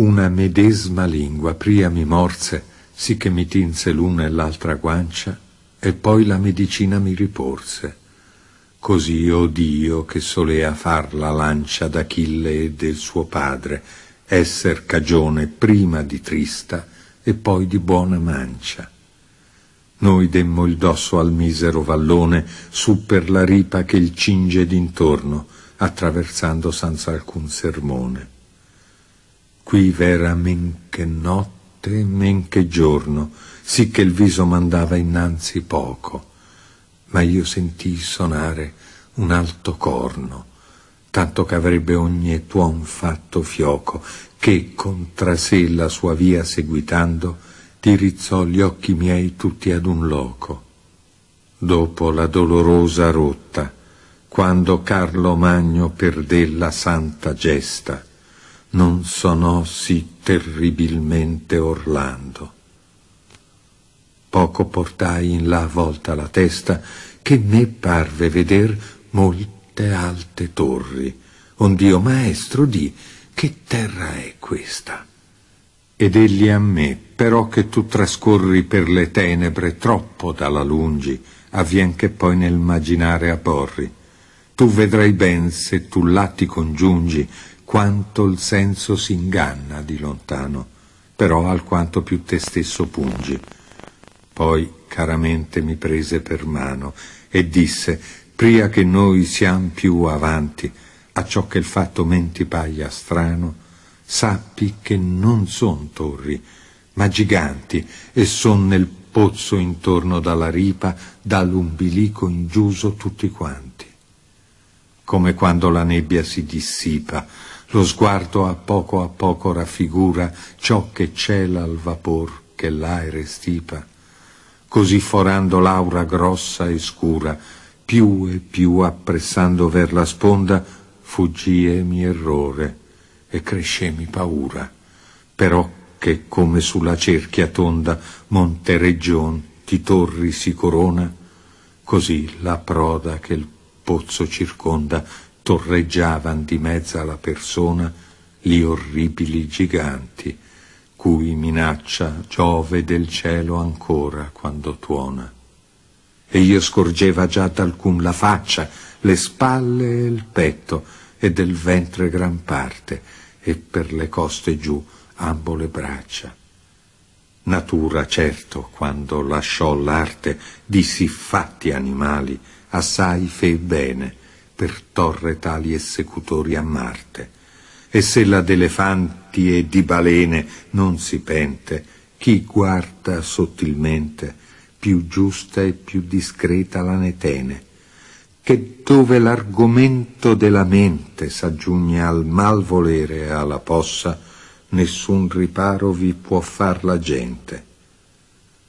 una medesma lingua pria mi morse, sì che mi tinse l'una e l'altra guancia, e poi la medicina mi riporse. Così odio che solea far la lancia d'Achille e del suo padre, esser cagione prima di trista e poi di buona mancia. Noi demmo il dosso al misero vallone, su per la ripa che il cinge d'intorno, attraversando senza alcun sermone qui v'era men che notte, men che giorno, sì che il viso mandava innanzi poco, ma io sentii sonare un alto corno, tanto che avrebbe ogni tuon fatto fioco, che contra sé la sua via seguitando, dirizzò gli occhi miei tutti ad un loco. Dopo la dolorosa rotta, quando Carlo Magno perdé la santa gesta, non sonò sì terribilmente Orlando. Poco portai in là volta la testa che me parve veder molte alte torri, ond'io maestro di che terra è questa? Ed egli a me, però che tu trascorri per le tenebre troppo dalla lungi, avvien che poi nel maginare apporri. Tu vedrai ben se tu là ti congiungi quanto il senso s'inganna di lontano, però alquanto più te stesso pungi. Poi caramente mi prese per mano e disse, pria che noi siam più avanti, a ciò che il fatto men ti paia strano, sappi che non son torri, ma giganti, e son nel pozzo intorno dalla ripa, dall'umbilico ingiuso tutti quanti. Come quando la nebbia si dissipa, lo sguardo a poco a poco raffigura ciò che cela al vapor che l'aere stipa, così forando l'aura grossa e scura, più e più appressando ver la sponda, fuggiemi errore e crescemi paura, però che come sulla cerchia tonda Monteregion di torri si corona, così la proda che il pozzo circonda torreggiavan di mezzo alla persona gli orribili giganti, cui minaccia Giove del cielo ancora quando tuona. E io scorgeva già d'alcun la faccia, le spalle e il petto, e del ventre gran parte, e per le coste giù ambo le braccia. Natura, certo, quando lasciò l'arte di sì fatti animali, assai fe bene, per pertorre tali essecutori a Marte. E se la d'elefanti e di balene non si pente, chi guarda sottilmente, più giusta e più discreta la ne tene, che dove l'argomento della mente s'aggiugne al malvolere e alla possa, nessun riparo vi può far la gente.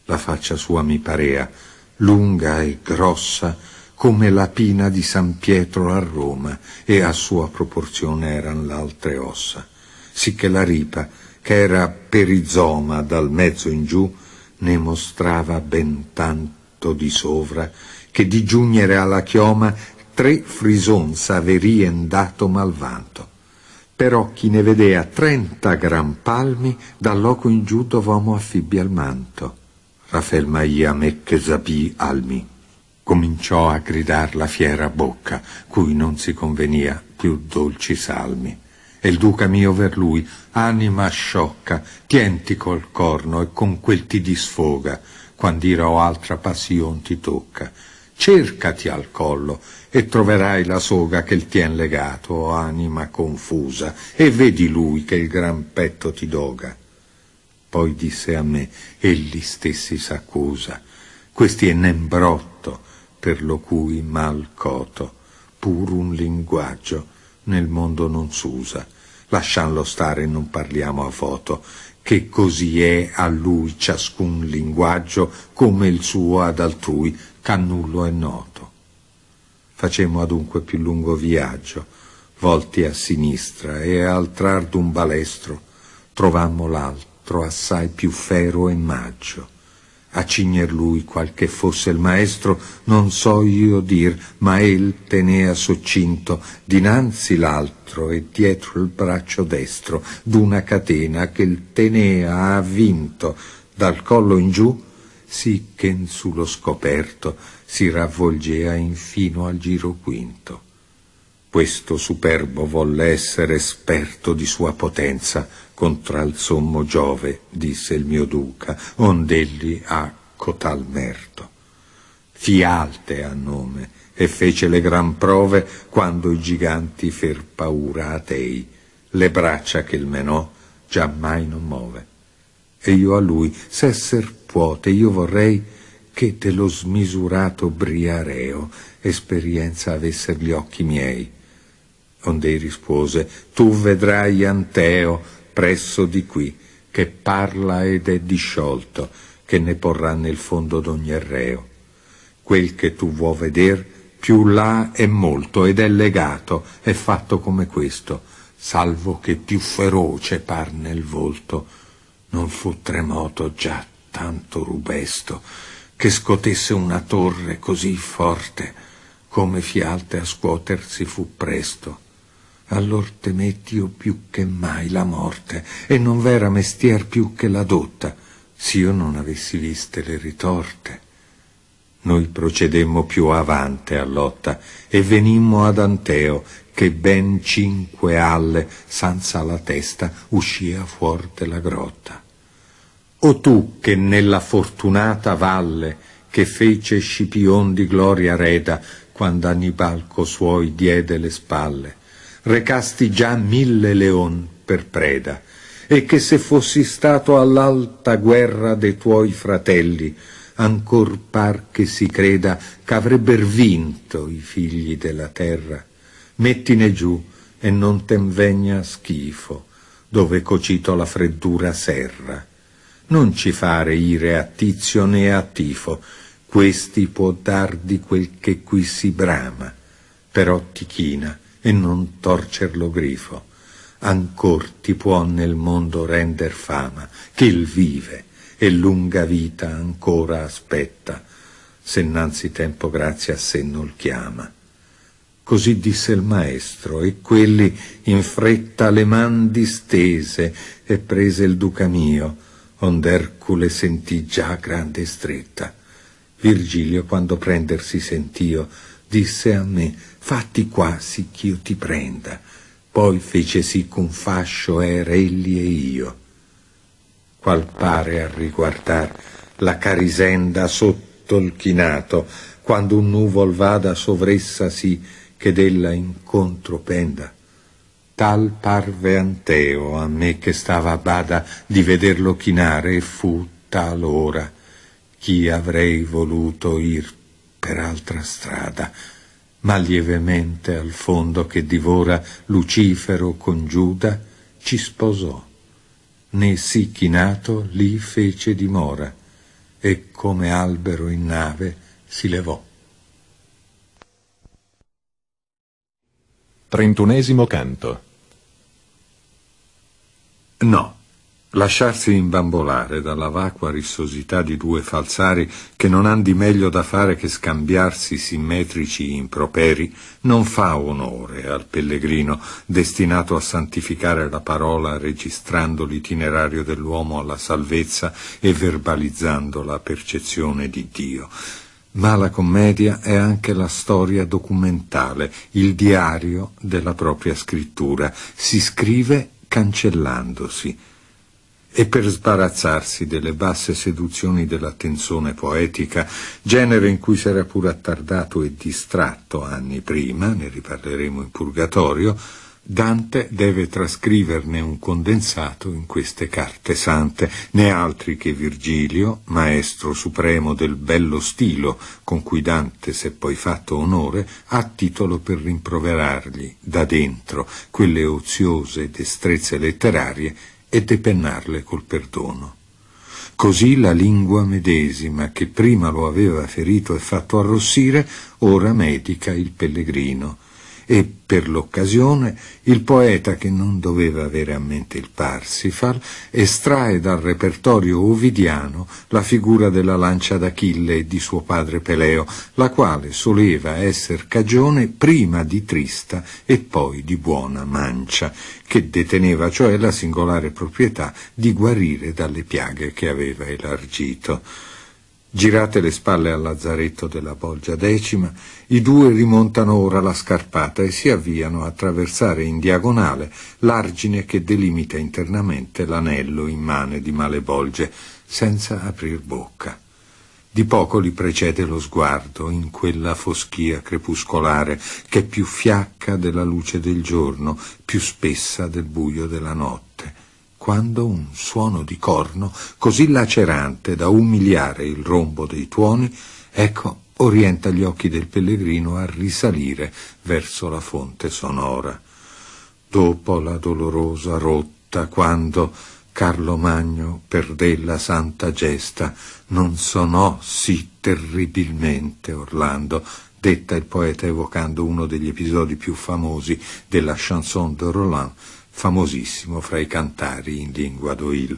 La faccia sua mi parea, lunga e grossa, come la pina di San Pietro a Roma e a sua proporzione erano l'altre ossa, sicché la ripa, che era perizoma dal mezzo in giù, ne mostrava ben tanto di sovra che di giungere alla chioma tre frison s'averien dato malvanto. Però chi ne vedea trenta gran palmi, dal loco in giù dov'omo affibbi al manto. Raffael Maia mette zapì almi cominciò a gridar la fiera bocca, cui non si convenia più dolci salmi. E il duca mio ver lui, anima sciocca, tienti col corno e con quel ti disfoga, quand'ira o altra passion ti tocca. Cercati al collo e troverai la soga che il tien legato, o anima confusa, e vedi lui che il gran petto ti doga. Poi disse a me, egli stessi s'accusa, questi è Nembrot per lo cui mal coto, pur un linguaggio nel mondo non s'usa. Lascianlo stare, non parliamo a foto, che così è a lui ciascun linguaggio come il suo ad altrui, ch'a nullo è noto. Facemmo adunque più lungo viaggio, volti a sinistra e al trar d'un balestro trovammo l'altro assai più fero e maggio a cigner lui qualche fosse il maestro, non so io dir, ma el tenea soccinto dinanzi l'altro e dietro il braccio destro d'una catena che il tenea avvinto dal collo in giù, sì che in su lo scoperto si ravvolgea infino al giro quinto questo superbo volle essere esperto di sua potenza contra il sommo Giove, disse il mio duca, ond'egli ha cotal merto. Fialte a nome, e fece le gran prove quando i giganti fer paura a tei, le braccia che il menò giammai non muove. E io a lui, s'esser puote, io vorrei che dello smisurato briareo esperienza avesser gli occhi miei Ondei rispose, tu vedrai Anteo presso di qui, che parla ed è disciolto, che ne porrà nel fondo d'ogni arreo. Quel che tu vuoi veder, più là è molto ed è legato, è fatto come questo, salvo che più feroce par nel volto. Non fu tremoto già tanto rubesto, che scotesse una torre così forte, come fialte a scuotersi fu presto allor temetti io più che mai la morte, e non v'era mestier più che la dotta, s'io non avessi viste le ritorte. Noi procedemmo più avante a lotta e venimmo ad Anteo, che ben cinque alle, senza la testa, uscia fuor della grotta. O tu che nella fortunata valle che fece Scipion di gloria reda, quando Anibalco suoi diede le spalle, recasti già mille leon per preda, e che se fossi stato all'alta guerra de tuoi fratelli, ancor par che si creda ch'avrebber vinto i figli della terra, mettine giù e non ten vegna schifo, dove cocito la freddura serra. Non ci fare ire a tizio né a tifo, questi può dar di quel che qui si brama, però ti china e non torcer lo grifo. Ancor ti può nel mondo render fama, che il vive e lunga vita ancora aspetta, se nanzi tempo grazia a sé non chiama. Così disse il maestro, e quelli in fretta le man distese e prese il duca mio, ond'Ercule sentì già grande stretta. Virgilio, quando prendersi sentio, disse a me, fatti qua quasi ch'io ti prenda. Poi fece sì con fascio era egli e io, qual pare a riguardar la carisenda sotto il chinato, quando un nuvol vada sovressa sì che della incontro penda. Tal parve Anteo a me che stava a bada di vederlo chinare e fu tal ora chi avrei voluto ir per altra strada ma lievemente al fondo che divora Lucifero con Giuda, ci sposò, né sì chinato lì fece dimora, e come albero in nave si levò. Trentunesimo canto No, Lasciarsi imbambolare dalla vacua rissosità di due falsari che non han di meglio da fare che scambiarsi simmetrici improperi non fa onore al pellegrino destinato a santificare la parola registrando l'itinerario dell'uomo alla salvezza e verbalizzando la percezione di Dio. Ma la commedia è anche la storia documentale, il diario della propria scrittura. Si scrive cancellandosi e per sbarazzarsi delle basse seduzioni dell'attenzione poetica, genere in cui si era pur attardato e distratto anni prima, ne riparleremo in Purgatorio, Dante deve trascriverne un condensato in queste carte sante, né altri che Virgilio, maestro supremo del bello stilo con cui Dante si è poi fatto onore, ha titolo per rimproverargli da dentro quelle oziose destrezze letterarie e depennarle col perdono. Così la lingua medesima, che prima lo aveva ferito e fatto arrossire, ora medica il pellegrino, e per l'occasione il poeta che non doveva avere a mente il Parsifal estrae dal repertorio ovidiano la figura della lancia d'Achille e di suo padre Peleo, la quale soleva esser cagione prima di trista e poi di buona mancia, che deteneva cioè la singolare proprietà di guarire dalle piaghe che aveva elargito. Girate le spalle al lazzaretto della Bolgia Decima, i due rimontano ora la scarpata e si avviano a attraversare in diagonale l'argine che delimita internamente l'anello immane di Malebolge, senza aprir bocca. Di poco li precede lo sguardo in quella foschia crepuscolare che è più fiacca della luce del giorno, più spessa del buio della notte quando un suono di corno, così lacerante da umiliare il rombo dei tuoni, ecco orienta gli occhi del pellegrino a risalire verso la fonte sonora. Dopo la dolorosa rotta, quando Carlo Magno perdé la santa gesta, non sonò sì terribilmente, Orlando, detta il poeta evocando uno degli episodi più famosi della chanson de Roland, famosissimo fra i cantari in lingua d'Oil.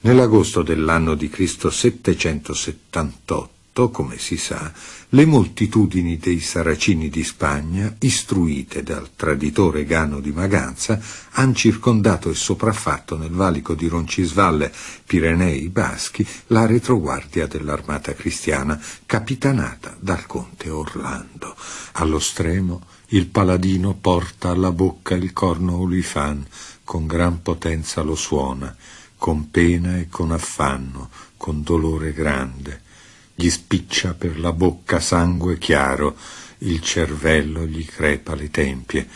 Nell'agosto dell'anno di Cristo 778 fatto, certo, come si sa, le moltitudini dei saracini di Spagna, istruite dal traditore Gano di Maganza, han circondato e sopraffatto nel valico di Roncisvalle, Pirenei Baschi, la retroguardia dell'armata cristiana, capitanata dal conte Orlando. Allo stremo il paladino porta alla bocca il corno olifan, con gran potenza lo suona, con pena e con affanno, con dolore grande, gli spiccia per la bocca sangue chiaro, il cervello gli crepa le tempie.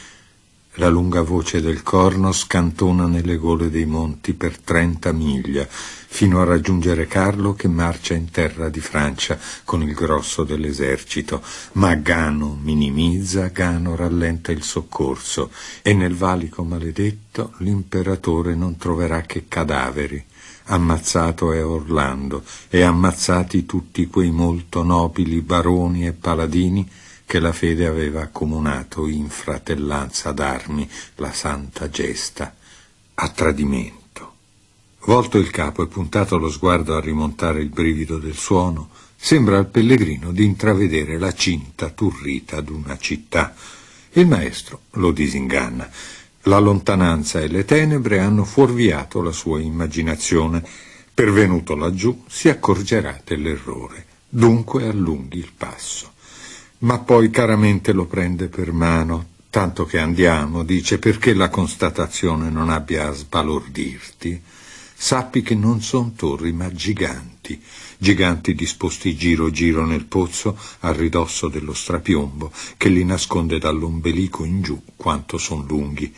La lunga voce del corno scantona nelle gole dei monti per trenta miglia, fino a raggiungere Carlo che marcia in terra di Francia con il grosso dell'esercito, ma Gano minimizza, Gano rallenta il soccorso e nel valico maledetto l'imperatore non troverà che cadaveri ammazzato è Orlando e ammazzati tutti quei molto nobili baroni e paladini che la fede aveva accomunato in fratellanza d'armi, la santa gesta, a tradimento. Volto il capo e puntato lo sguardo a rimontare il brivido del suono, sembra al pellegrino di intravedere la cinta turrita d'una città. Il maestro lo disinganna. La lontananza e le tenebre hanno fuorviato la sua immaginazione. Pervenuto laggiù, si accorgerà dell'errore. Dunque allunghi il passo. Ma poi caramente lo prende per mano. Tanto che andiamo, dice, perché la constatazione non abbia a sbalordirti. Sappi che non son torri, ma giganti morti, giganti disposti giro giro nel pozzo a ridosso dello strapiombo che li nasconde dall'ombelico in giù quanto son lunghi.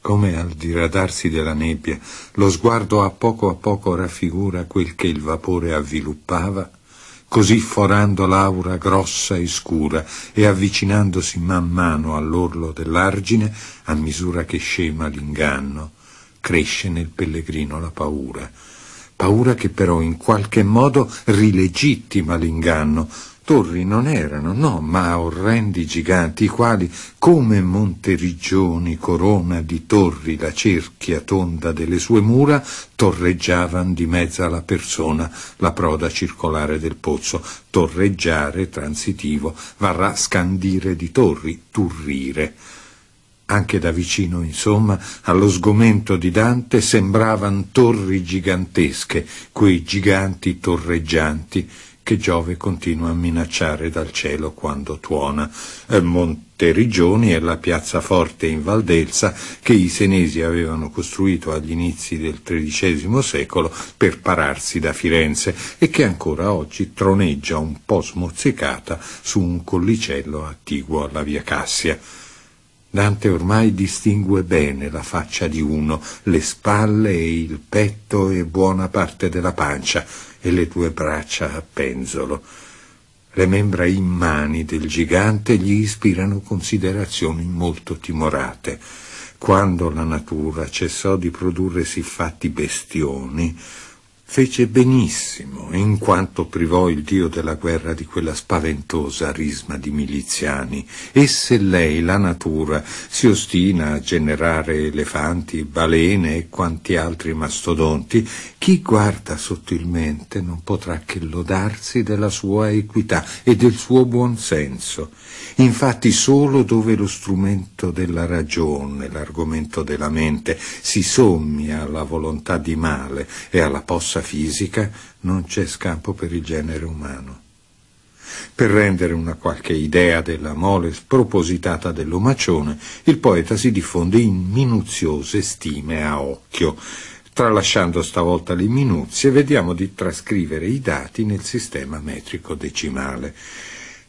Come al diradarsi della nebbia, lo sguardo a poco a poco raffigura quel che il vapore avviluppava, così forando l'aura grossa e scura e avvicinandosi man mano all'orlo dell'argine a misura che scema l'inganno, cresce nel pellegrino la paura, paura che però in qualche modo rilegittima l'inganno. Torri non erano, no, ma orrendi giganti, i quali, come Monteriggioni, corona di torri, la cerchia tonda delle sue mura, torreggiavan di mezzo alla persona la proda circolare del pozzo. Torreggiare, transitivo, varrà scandire di torri, turrire. Anche da vicino, insomma, allo sgomento di Dante sembravan torri gigantesche, quei giganti torreggianti che Giove continua a minacciare dal cielo quando tuona. Eh, Monterigioni è la piazza forte in Valdelsa che i senesi avevano costruito agli inizi del XIII secolo per pararsi da Firenze e che ancora oggi troneggia un po' smozzicata su un collicello attiguo alla via Cassia. Dante ormai distingue bene la faccia di uno, le spalle e il petto e buona parte della pancia e le due braccia a penzolo. Le membra immani del gigante gli ispirano considerazioni molto timorate. Quando la natura cessò di produrre siffatti bestioni, fece benissimo in quanto privò il dio della guerra di quella spaventosa risma di miliziani e se lei, la natura, si ostina a generare elefanti, balene e quanti altri mastodonti, chi guarda sottilmente non potrà che lodarsi della sua equità e del suo buon senso. Infatti solo dove lo strumento della ragione, l'argomento della mente, si sommi alla volontà di male e alla possa forza fisica non c'è scampo per il genere umano. Per rendere una qualche idea della mole spropositata dell'omacione, il poeta si diffonde in minuziose stime a occhio. Tralasciando stavolta le minuzie, vediamo di trascrivere i dati nel sistema metrico decimale.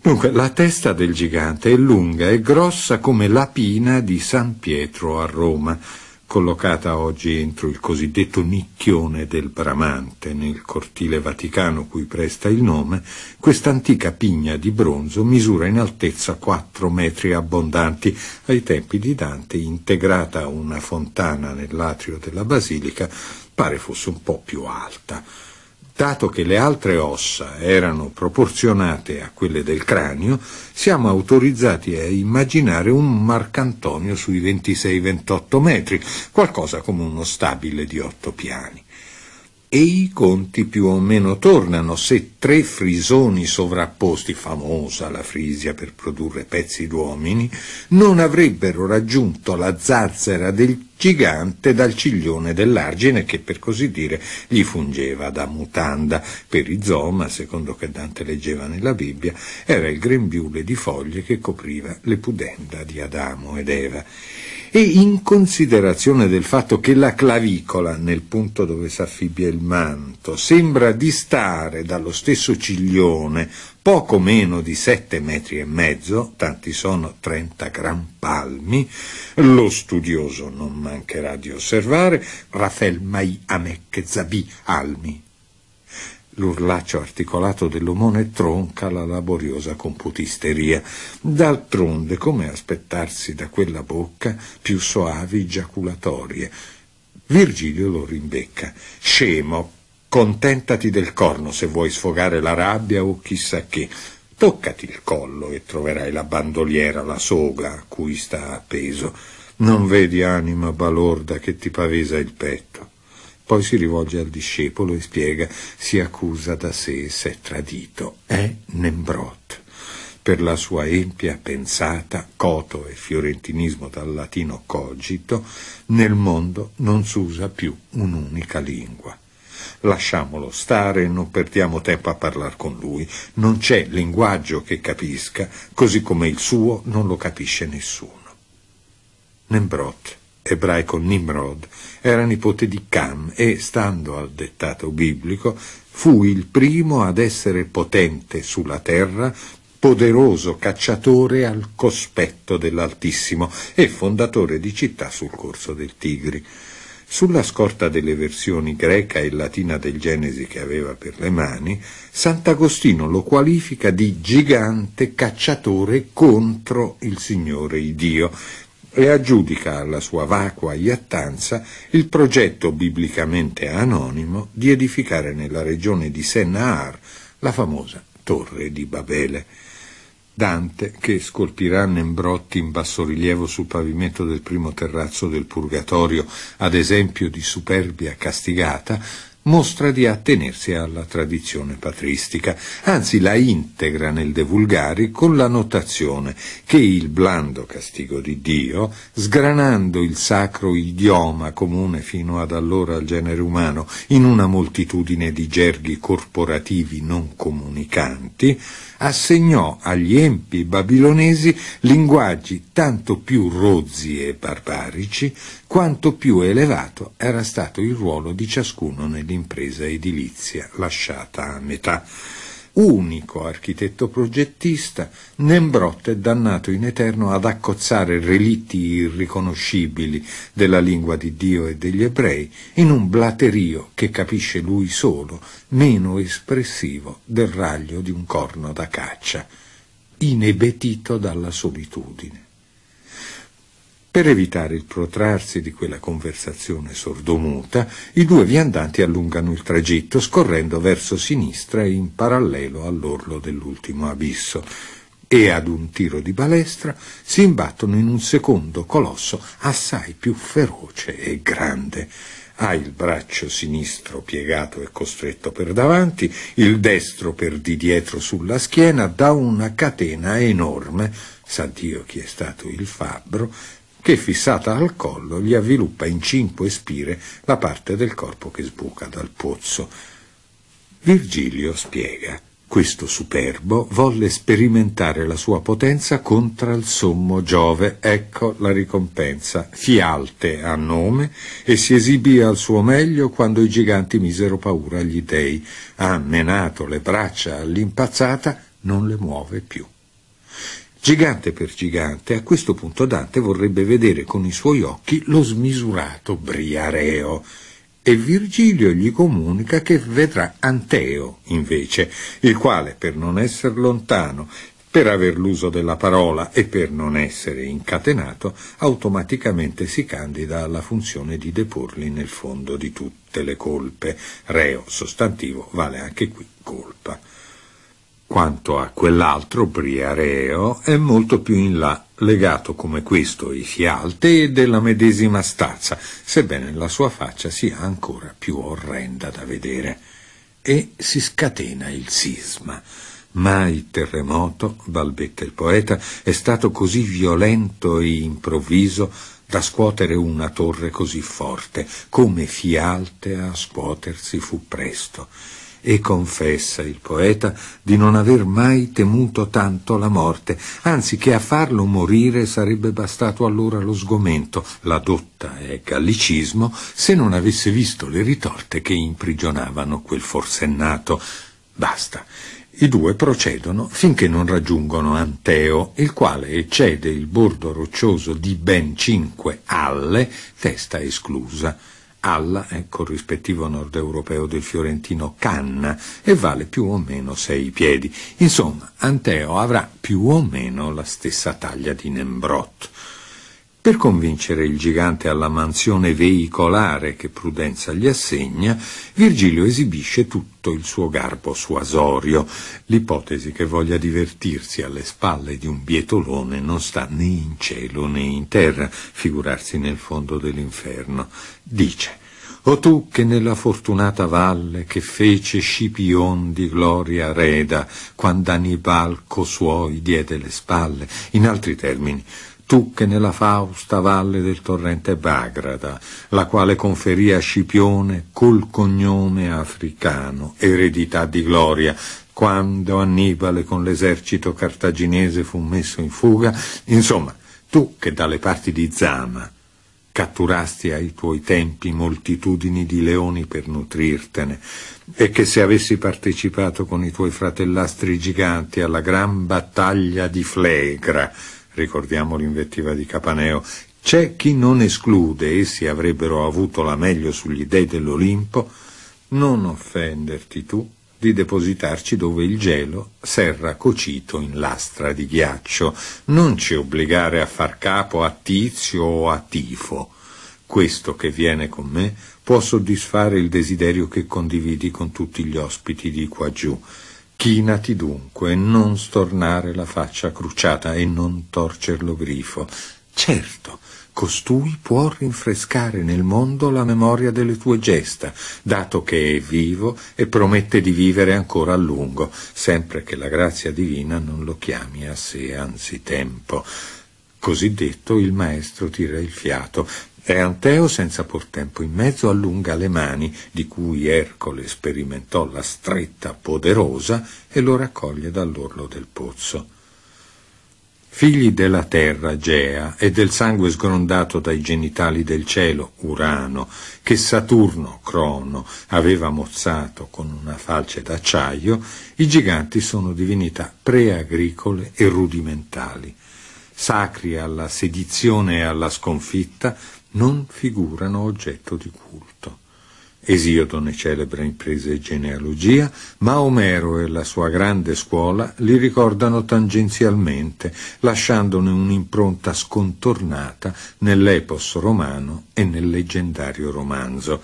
Dunque, la testa del gigante è lunga e grossa come la pina di San Pietro a Roma, collocata oggi entro il cosiddetto nicchione del Bramante, nel cortile vaticano cui presta il nome, quest'antica pigna di bronzo misura in altezza 4 metri abbondanti. Ai tempi di Dante, integrata a una fontana nell'atrio della basilica, pare fosse un po' più alta. Dato che le altre ossa erano proporzionate a quelle del cranio, siamo autorizzati a immaginare un Marcantonio sui 26-28 metri, qualcosa come uno stabile di otto piani e i conti più o meno tornano se tre frisoni sovrapposti, famosa la Frisia per produrre pezzi d'uomini, non avrebbero raggiunto la zazzera del gigante dal ciglione dell'argine che per così dire gli fungeva da mutanda. Per Rizoma, secondo che Dante leggeva nella Bibbia, era il grembiule di foglie che copriva le pudenda di Adamo ed Eva e in considerazione del fatto che la clavicola, nel punto dove s'affibbia il manto, sembra distare dallo stesso ciglione poco meno di sette metri e mezzo, tanti sono 30 gran palmi, lo studioso non mancherà di osservare Rafael Mai Amek Zabi Almi L'urlaccio articolato dell'omone tronca la laboriosa computisteria. D'altronde, come aspettarsi da quella bocca più soavi giaculatorie? Virgilio lo rimbecca. Scemo, contentati del corno se vuoi sfogare la rabbia o chissà che. Toccati il collo e troverai la bandoliera, la soga a cui sta appeso. Non vedi anima balorda che ti pavesa il petto. Poi si rivolge al discepolo e spiega, si accusa da sé se è tradito. È Nembrot. Per la sua empia pensata, coto e fiorentinismo dal latino cogito, nel mondo non s'usa più un'unica lingua lasciamolo stare e non perdiamo tempo a parlare con lui. Non c'è linguaggio che capisca, così come il suo non lo capisce nessuno. Nembrot ebraico Nimrod, era nipote di Cam e, stando al dettato biblico, fu il primo ad essere potente sulla terra, poderoso cacciatore al cospetto dell'Altissimo e fondatore di città sul corso del Tigri. Sulla scorta delle versioni greca e latina del Genesi che aveva per le mani, Sant'Agostino lo qualifica di gigante cacciatore contro il Signore Dio, e aggiudica alla sua vacua iattanza il progetto biblicamente anonimo di edificare nella regione di Sennaar la famosa Torre di Babele. Dante, che scolpirà Nembrotti in bassorilievo sul pavimento del primo terrazzo del Purgatorio, ad esempio di Superbia castigata, mostra di attenersi alla tradizione patristica, anzi la integra nel De Vulgari con la notazione che il blando castigo di Dio, sgranando il sacro idioma comune fino ad allora al genere umano in una moltitudine di gerghi corporativi non comunicanti, assegnò agli empi babilonesi linguaggi tanto più rozzi e barbarici quanto più elevato era stato il ruolo di ciascuno nell'impresa edilizia lasciata a metà. Unico architetto progettista, Nembrotte è dannato in eterno ad accozzare relitti irriconoscibili della lingua di Dio e degli ebrei in un blaterio che capisce lui solo, meno espressivo del raglio di un corno da caccia, inebetito dalla solitudine. Per evitare il protrarsi di quella conversazione sordomuta, i due viandanti allungano il tragitto scorrendo verso sinistra in parallelo all'orlo dell'ultimo abisso e ad un tiro di balestra si imbattono in un secondo colosso assai più feroce e grande. Ha il braccio sinistro piegato e costretto per davanti, il destro per di dietro sulla schiena da una catena enorme, sa Dio chi è stato il fabbro, che fissata al collo gli avviluppa in cinque spire la parte del corpo che sbuca dal pozzo. Virgilio spiega. Questo superbo volle sperimentare la sua potenza contro il sommo Giove, ecco la ricompensa, Fialte a nome, e si esibì al suo meglio quando i giganti misero paura agli dei. Ha menato le braccia all'impazzata, non le muove più. Gigante per gigante, a questo punto Dante vorrebbe vedere con i suoi occhi lo smisurato Briareo e Virgilio gli comunica che vedrà Anteo invece, il quale per non essere lontano, per aver l'uso della parola e per non essere incatenato, automaticamente si candida alla funzione di deporli nel fondo di tutte le colpe. Reo sostantivo vale anche qui colpa. Quanto a quell'altro Briareo è molto più in là, legato come questo i fialte e della medesima stazza, sebbene la sua faccia sia ancora più orrenda da vedere. E si scatena il sisma. Ma il terremoto, balbetta il poeta, è stato così violento e improvviso da scuotere una torre così forte, come fialte a scuotersi fu presto e confessa il poeta di non aver mai temuto tanto la morte, anzi che a farlo morire sarebbe bastato allora lo sgomento, la dotta e gallicismo, se non avesse visto le ritorte che imprigionavano quel forsennato. Basta. I due procedono finché non raggiungono Anteo, il quale eccede il bordo roccioso di ben cinque alle, testa esclusa. Alla è corrispettivo ecco, nordeuropeo del fiorentino canna e vale più o meno sei piedi. Insomma, Anteo avrà più o meno la stessa taglia di Nembrot. Per convincere il gigante alla mansione veicolare che Prudenza gli assegna, Virgilio esibisce tutto il suo garbo suasorio. L'ipotesi che voglia divertirsi alle spalle di un bietolone non sta né in cielo né in terra, figurarsi nel fondo dell'inferno. Dice o tu che nella fortunata valle che fece Scipion di gloria reda, quando Anibalco suoi diede le spalle, in altri termini, tu che nella Fausta valle del torrente Bagrada, la quale conferì a Scipione col cognome africano, eredità di gloria, quando Annibale con l'esercito cartaginese fu messo in fuga, insomma, tu che dalle parti di Zama catturasti ai tuoi tempi moltitudini di leoni per nutrirtene, e che se avessi partecipato con i tuoi fratellastri giganti alla gran battaglia di Flegra, ricordiamo l'invettiva di Capaneo, c'è chi non esclude, essi avrebbero avuto la meglio sugli dei dell'Olimpo, non offenderti tu di depositarci dove il gelo serra cocito in lastra di ghiaccio, non ci obbligare a far capo a tizio o a tifo. Questo che viene con me può soddisfare il desiderio che condividi con tutti gli ospiti di quaggiù. Chinati dunque non stornare la faccia cruciata e non torcerlo grifo. Certo, costui può rinfrescare nel mondo la memoria delle tue gesta, dato che è vivo e promette di vivere ancora a lungo, sempre che la grazia divina non lo chiami a sé anzitempo. Così detto il maestro tira il fiato, e Anteo senza por tempo in mezzo allunga le mani, di cui Ercole sperimentò la stretta poderosa, e lo raccoglie dall'orlo del pozzo. Figli della terra, Gea, e del sangue sgrondato dai genitali del cielo, Urano, che Saturno, Crono, aveva mozzato con una falce d'acciaio, i giganti sono divinità preagricole e rudimentali, sacri alla sedizione e alla sconfitta, non figurano oggetto di culto. Esiodo ne celebra imprese e genealogia, ma Omero e la sua grande scuola li ricordano tangenzialmente, lasciandone un'impronta scontornata nell'epos romano e nel leggendario romanzo,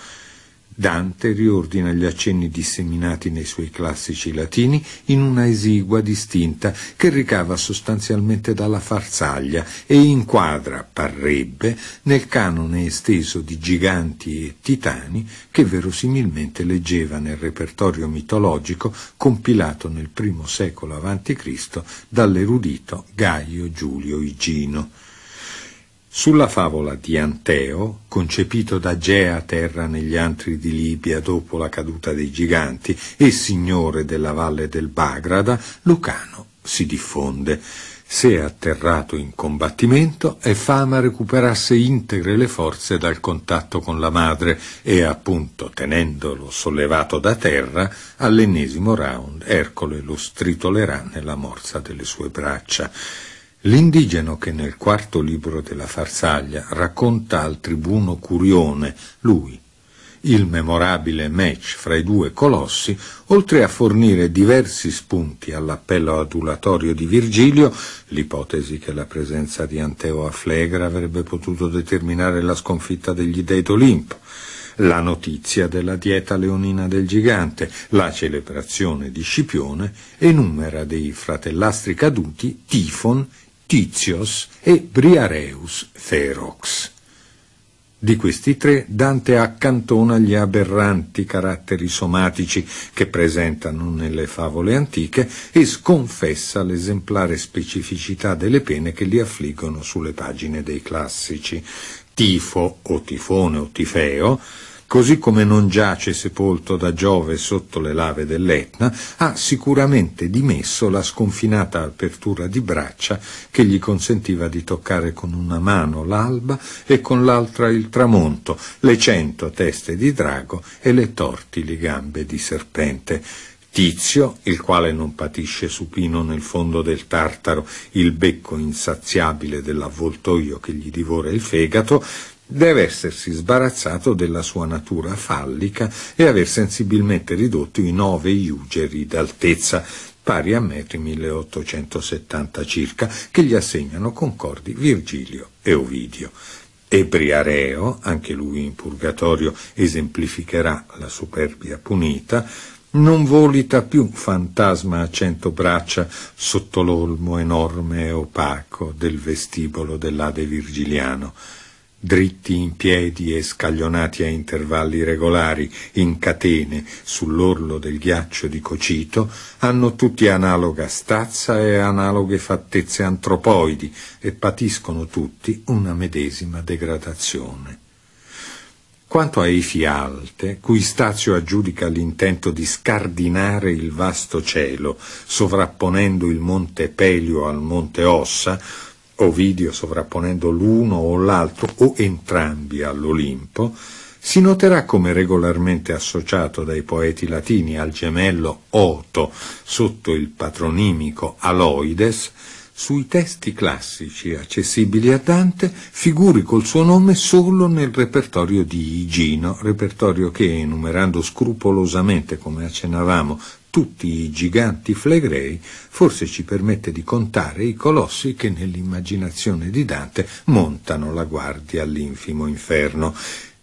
Dante riordina gli accenni disseminati nei suoi classici latini in una esigua distinta che ricava sostanzialmente dalla farsaglia e inquadra, parrebbe, nel canone esteso di giganti e titani che verosimilmente leggeva nel repertorio mitologico compilato nel primo secolo a.C. dall'erudito Gaio Giulio Igino. Sulla favola di Anteo, concepito da Gea terra negli antri di Libia dopo la caduta dei giganti e signore della valle del Bagrada, Lucano si diffonde. Se atterrato in combattimento, è fama recuperasse integre le forze dal contatto con la madre e, appunto, tenendolo sollevato da terra, all'ennesimo round Ercole lo stritolerà nella morsa delle sue braccia L'indigeno che nel quarto libro della Farsaglia racconta al tribuno Curione, lui, il memorabile match fra i due colossi, oltre a fornire diversi spunti all'appello adulatorio di Virgilio, l'ipotesi che la presenza di Anteo a Flegra avrebbe potuto determinare la sconfitta degli dei d'Olimpo, la notizia della dieta leonina del gigante, la celebrazione di Scipione, enumera dei fratellastri caduti Tifon Tizios e Briareus Ferox. Di questi tre Dante accantona gli aberranti caratteri somatici che presentano nelle favole antiche e sconfessa l'esemplare specificità delle pene che li affliggono sulle pagine dei classici. Tifo o tifone o tifeo così come non giace sepolto da Giove sotto le lave dell'Etna, ha sicuramente dimesso la sconfinata apertura di braccia che gli consentiva di toccare con una mano l'alba e con l'altra il tramonto, le cento teste di drago e le tortili gambe di serpente. Tizio, il quale non patisce supino nel fondo del Tartaro il becco insaziabile dell'avvoltoio che gli divora il fegato, deve essersi sbarazzato della sua natura fallica e aver sensibilmente ridotto i nove iugeri d'altezza, pari a metri 1870 circa, che gli assegnano Concordi, Virgilio e Ovidio. Ebriareo, anche lui in purgatorio esemplificherà la superbia punita, non volita più fantasma a cento braccia sotto l'olmo enorme e opaco del vestibolo dell'Ade Virgiliano, dritti in piedi e scaglionati a intervalli regolari, in catene, sull'orlo del ghiaccio di Cocito, hanno tutti analoga stazza e analoghe fattezze antropoidi e patiscono tutti una medesima degradazione. Quanto ai Alte, cui Stazio aggiudica l'intento di scardinare il vasto cielo, sovrapponendo il monte Pelio al monte Ossa, Ovidio sovrapponendo l'uno o l'altro o entrambi all'Olimpo, si noterà come regolarmente associato dai poeti latini al gemello Oto sotto il patronimico Aloides, sui testi classici accessibili a Dante figuri col suo nome solo nel repertorio di Igino, repertorio che, enumerando scrupolosamente, come accennavamo, tutti i giganti flegrei, forse ci permette di contare i colossi che nell'immaginazione di Dante montano la guardia all'infimo inferno.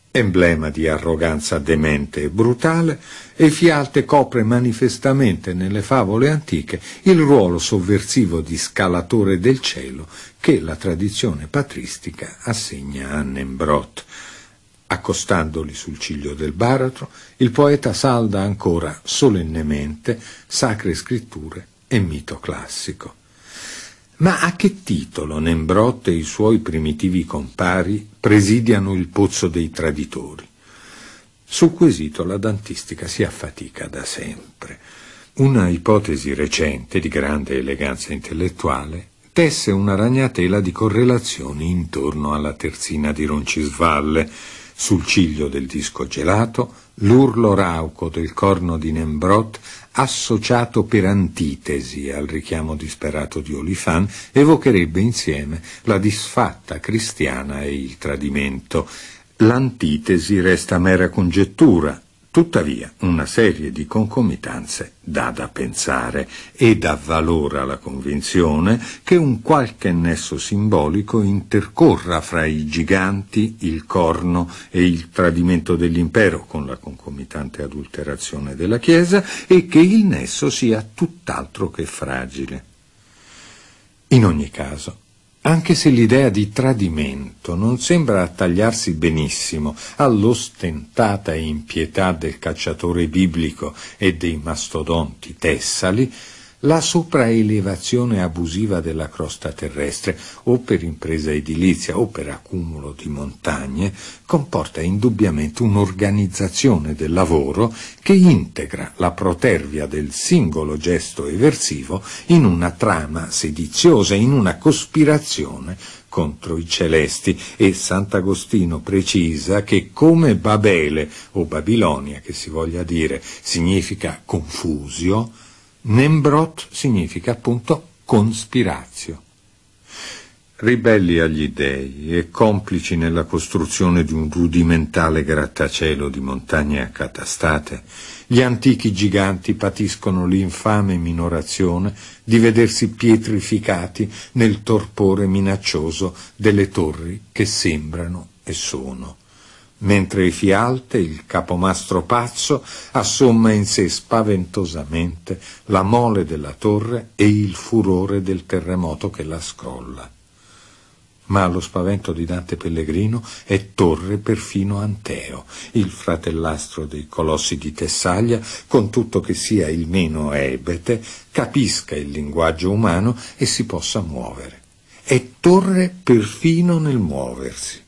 Emblema di arroganza demente e brutale, Efialte copre manifestamente nelle favole antiche il ruolo sovversivo di scalatore del cielo che la tradizione patristica assegna a Nembrot. Accostandoli sul ciglio del baratro, il poeta salda ancora solennemente sacre scritture e mito classico. Ma a che titolo Nembrotte e i suoi primitivi compari presidiano il pozzo dei traditori? Su quesito la dantistica si affatica da sempre. Una ipotesi recente di grande eleganza intellettuale tesse una ragnatela di correlazioni intorno alla terzina di Roncisvalle, sul ciglio del disco gelato, l'urlo rauco del corno di Nembrot, associato per antitesi al richiamo disperato di Olifan, evocherebbe insieme la disfatta cristiana e il tradimento. L'antitesi resta mera congettura, Tuttavia, una serie di concomitanze dà da pensare e dà valore alla convinzione che un qualche nesso simbolico intercorra fra i giganti, il corno e il tradimento dell'impero con la concomitante adulterazione della Chiesa e che il nesso sia tutt'altro che fragile. In ogni caso, anche se l'idea di tradimento non sembra attagliarsi benissimo all'ostentata impietà del cacciatore biblico e dei mastodonti tessali, la sopraelevazione abusiva della crosta terrestre o per impresa edilizia o per accumulo di montagne comporta indubbiamente un'organizzazione del lavoro che integra la protervia del singolo gesto eversivo in una trama sediziosa, in una cospirazione contro i celesti e Sant'Agostino precisa che come Babele o Babilonia che si voglia dire significa confusio, Nembrot significa appunto conspirazio. Ribelli agli dei e complici nella costruzione di un rudimentale grattacielo di montagne accatastate, gli antichi giganti patiscono l'infame minorazione di vedersi pietrificati nel torpore minaccioso delle torri che sembrano e sono mentre i fialte, il capomastro pazzo, assomma in sé spaventosamente la mole della torre e il furore del terremoto che la scrolla. Ma allo spavento di Dante Pellegrino è torre perfino Anteo, il fratellastro dei colossi di Tessaglia, con tutto che sia il meno ebete, capisca il linguaggio umano e si possa muovere. È torre perfino nel muoversi.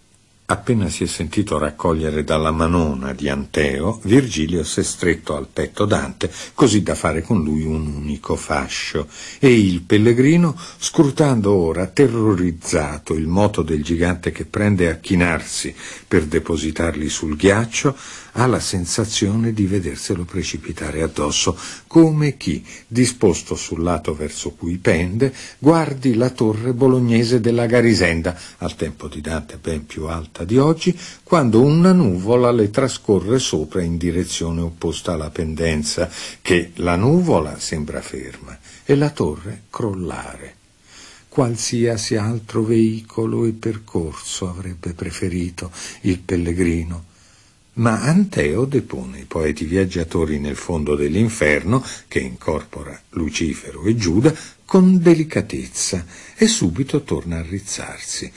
Appena si è sentito raccogliere dalla manona di Anteo, Virgilio si è stretto al petto Dante, così da fare con lui un unico fascio, e il pellegrino, scrutando ora terrorizzato il moto del gigante che prende a chinarsi per depositarli sul ghiaccio, ha la sensazione di vederselo precipitare addosso, come chi, disposto sul lato verso cui pende, guardi la torre bolognese della Garisenda, al tempo di Dante ben più alta di oggi, quando una nuvola le trascorre sopra in direzione opposta alla pendenza, che la nuvola sembra ferma e la torre crollare qualsiasi altro veicolo e percorso avrebbe preferito il pellegrino ma Anteo depone i poeti viaggiatori nel fondo dell'inferno, che incorpora Lucifero e Giuda, con delicatezza e subito torna a rizzarsi.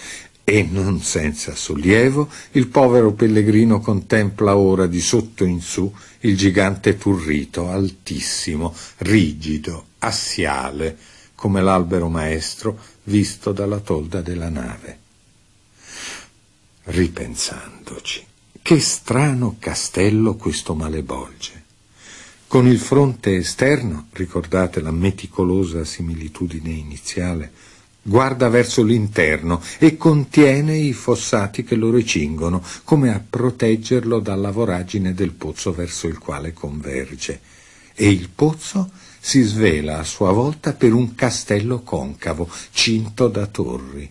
E non senza sollievo il povero pellegrino contempla ora di sotto in su il gigante turrito, altissimo, rigido, assiale, come l'albero maestro visto dalla tolda della nave. Ripensandoci che strano castello questo malebolge! Con il fronte esterno, ricordate la meticolosa similitudine iniziale, guarda verso l'interno e contiene i fossati che lo recingono, come a proteggerlo dalla voragine del pozzo verso il quale converge. E il pozzo si svela a sua volta per un castello concavo, cinto da torri.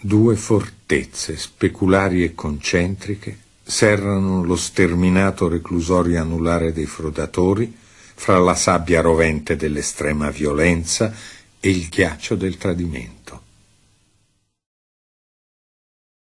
Due fortezze speculari e concentriche serrano lo sterminato reclusorio anulare dei frodatori fra la sabbia rovente dell'estrema violenza e il ghiaccio del tradimento.